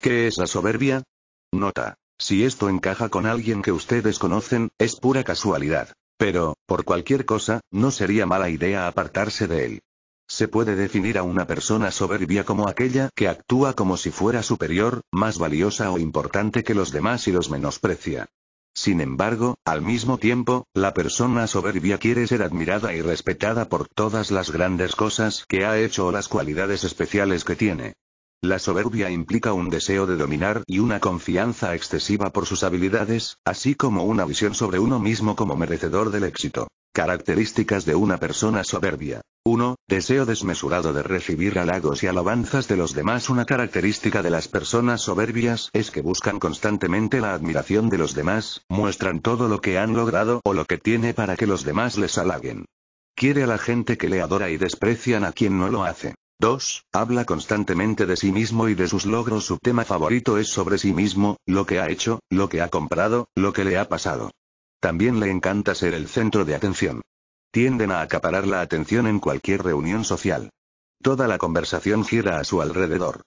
¿Qué es la soberbia? Nota. Si esto encaja con alguien que ustedes conocen, es pura casualidad. Pero, por cualquier cosa, no sería mala idea apartarse de él. Se puede definir a una persona soberbia como aquella que actúa como si fuera superior, más valiosa o importante que los demás y los menosprecia. Sin embargo, al mismo tiempo, la persona soberbia quiere ser admirada y respetada por todas las grandes cosas que ha hecho o las cualidades especiales que tiene. La soberbia implica un deseo de dominar y una confianza excesiva por sus habilidades, así como una visión sobre uno mismo como merecedor del éxito. Características de una persona soberbia. 1. Deseo desmesurado de recibir halagos y alabanzas de los demás. Una característica de las personas soberbias es que buscan constantemente la admiración de los demás, muestran todo lo que han logrado o lo que tiene para que los demás les halaguen. Quiere a la gente que le adora y desprecian a quien no lo hace. 2. Habla constantemente de sí mismo y de sus logros. Su tema favorito es sobre sí mismo, lo que ha hecho, lo que ha comprado, lo que le ha pasado. También le encanta ser el centro de atención. Tienden a acaparar la atención en cualquier reunión social. Toda la conversación gira a su alrededor.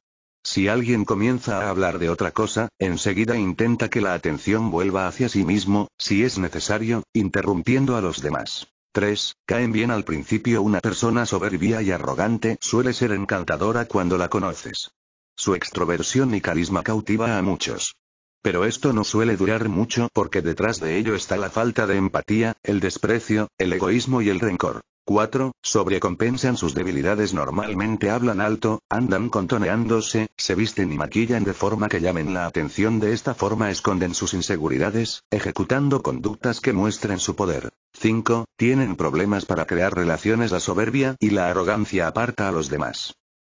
Si alguien comienza a hablar de otra cosa, enseguida intenta que la atención vuelva hacia sí mismo, si es necesario, interrumpiendo a los demás. 3. Caen bien al principio una persona soberbia y arrogante suele ser encantadora cuando la conoces. Su extroversión y carisma cautiva a muchos. Pero esto no suele durar mucho porque detrás de ello está la falta de empatía, el desprecio, el egoísmo y el rencor. 4. Sobrecompensan sus debilidades normalmente hablan alto, andan contoneándose, se visten y maquillan de forma que llamen la atención de esta forma esconden sus inseguridades, ejecutando conductas que muestren su poder. 5. Tienen problemas para crear relaciones. La soberbia y la arrogancia aparta a los demás.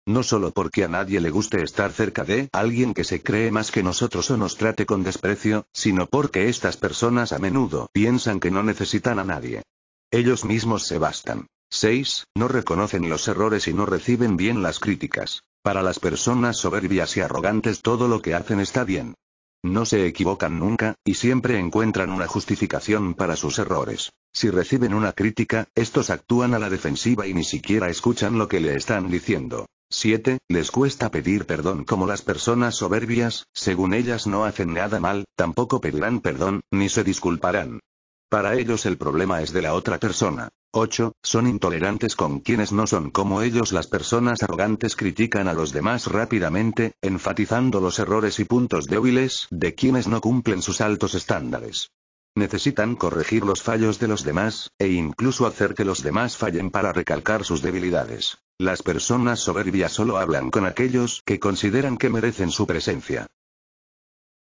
No solo porque a nadie le guste estar cerca de alguien que se cree más que nosotros o nos trate con desprecio, sino porque estas personas a menudo piensan que no necesitan a nadie. Ellos mismos se bastan. 6. No reconocen los errores y no reciben bien las críticas. Para las personas soberbias y arrogantes todo lo que hacen está bien. No se equivocan nunca, y siempre encuentran una justificación para sus errores. Si reciben una crítica, estos actúan a la defensiva y ni siquiera escuchan lo que le están diciendo. 7. Les cuesta pedir perdón como las personas soberbias, según ellas no hacen nada mal, tampoco pedirán perdón, ni se disculparán. Para ellos el problema es de la otra persona. 8. Son intolerantes con quienes no son como ellos. Las personas arrogantes critican a los demás rápidamente, enfatizando los errores y puntos débiles de quienes no cumplen sus altos estándares. Necesitan corregir los fallos de los demás, e incluso hacer que los demás fallen para recalcar sus debilidades. Las personas soberbias solo hablan con aquellos que consideran que merecen su presencia.